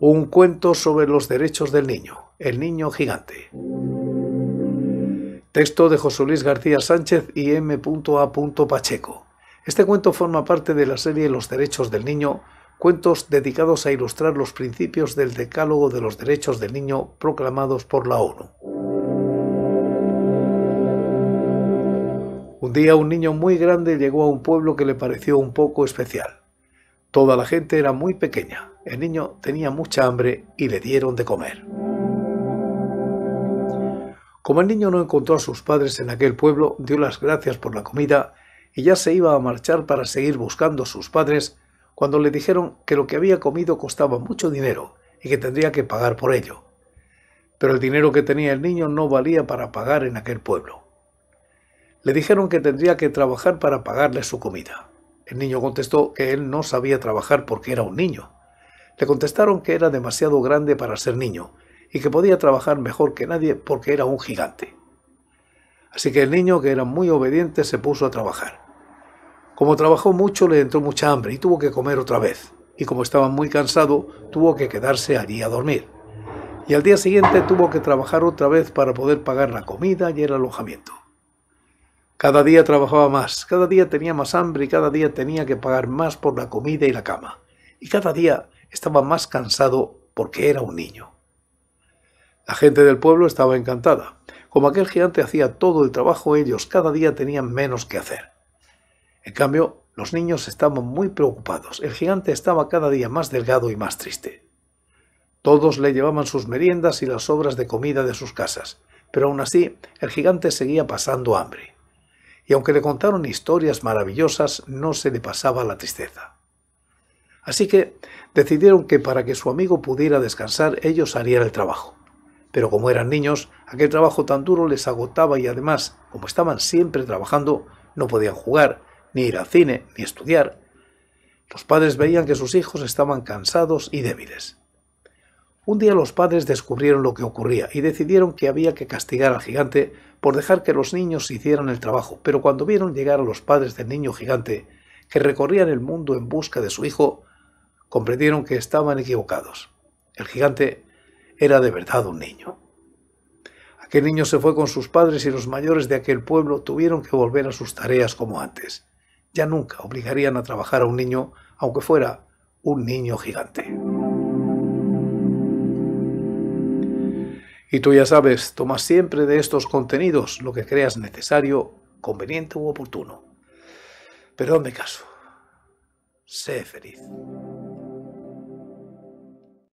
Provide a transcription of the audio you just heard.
Un cuento sobre los derechos del niño, el niño gigante. Texto de José Luis García Sánchez y M.A. Pacheco. Este cuento forma parte de la serie Los derechos del niño, cuentos dedicados a ilustrar los principios del Decálogo de los Derechos del Niño proclamados por la ONU. Un día un niño muy grande llegó a un pueblo que le pareció un poco especial. Toda la gente era muy pequeña. El niño tenía mucha hambre y le dieron de comer. Como el niño no encontró a sus padres en aquel pueblo, dio las gracias por la comida y ya se iba a marchar para seguir buscando a sus padres cuando le dijeron que lo que había comido costaba mucho dinero y que tendría que pagar por ello. Pero el dinero que tenía el niño no valía para pagar en aquel pueblo. Le dijeron que tendría que trabajar para pagarle su comida. El niño contestó que él no sabía trabajar porque era un niño le contestaron que era demasiado grande para ser niño y que podía trabajar mejor que nadie porque era un gigante. Así que el niño, que era muy obediente, se puso a trabajar. Como trabajó mucho, le entró mucha hambre y tuvo que comer otra vez. Y como estaba muy cansado, tuvo que quedarse allí a dormir. Y al día siguiente tuvo que trabajar otra vez para poder pagar la comida y el alojamiento. Cada día trabajaba más, cada día tenía más hambre y cada día tenía que pagar más por la comida y la cama cada día estaba más cansado porque era un niño. La gente del pueblo estaba encantada. Como aquel gigante hacía todo el trabajo, ellos cada día tenían menos que hacer. En cambio, los niños estaban muy preocupados. El gigante estaba cada día más delgado y más triste. Todos le llevaban sus meriendas y las obras de comida de sus casas, pero aún así el gigante seguía pasando hambre. Y aunque le contaron historias maravillosas, no se le pasaba la tristeza. Así que decidieron que para que su amigo pudiera descansar ellos harían el trabajo. Pero como eran niños, aquel trabajo tan duro les agotaba y además, como estaban siempre trabajando, no podían jugar, ni ir al cine, ni estudiar. Los padres veían que sus hijos estaban cansados y débiles. Un día los padres descubrieron lo que ocurría y decidieron que había que castigar al gigante por dejar que los niños hicieran el trabajo, pero cuando vieron llegar a los padres del niño gigante, que recorrían el mundo en busca de su hijo, comprendieron que estaban equivocados. El gigante era de verdad un niño. Aquel niño se fue con sus padres y los mayores de aquel pueblo tuvieron que volver a sus tareas como antes. Ya nunca obligarían a trabajar a un niño, aunque fuera un niño gigante. Y tú ya sabes, toma siempre de estos contenidos lo que creas necesario, conveniente u oportuno. Pero mi caso. Sé feliz.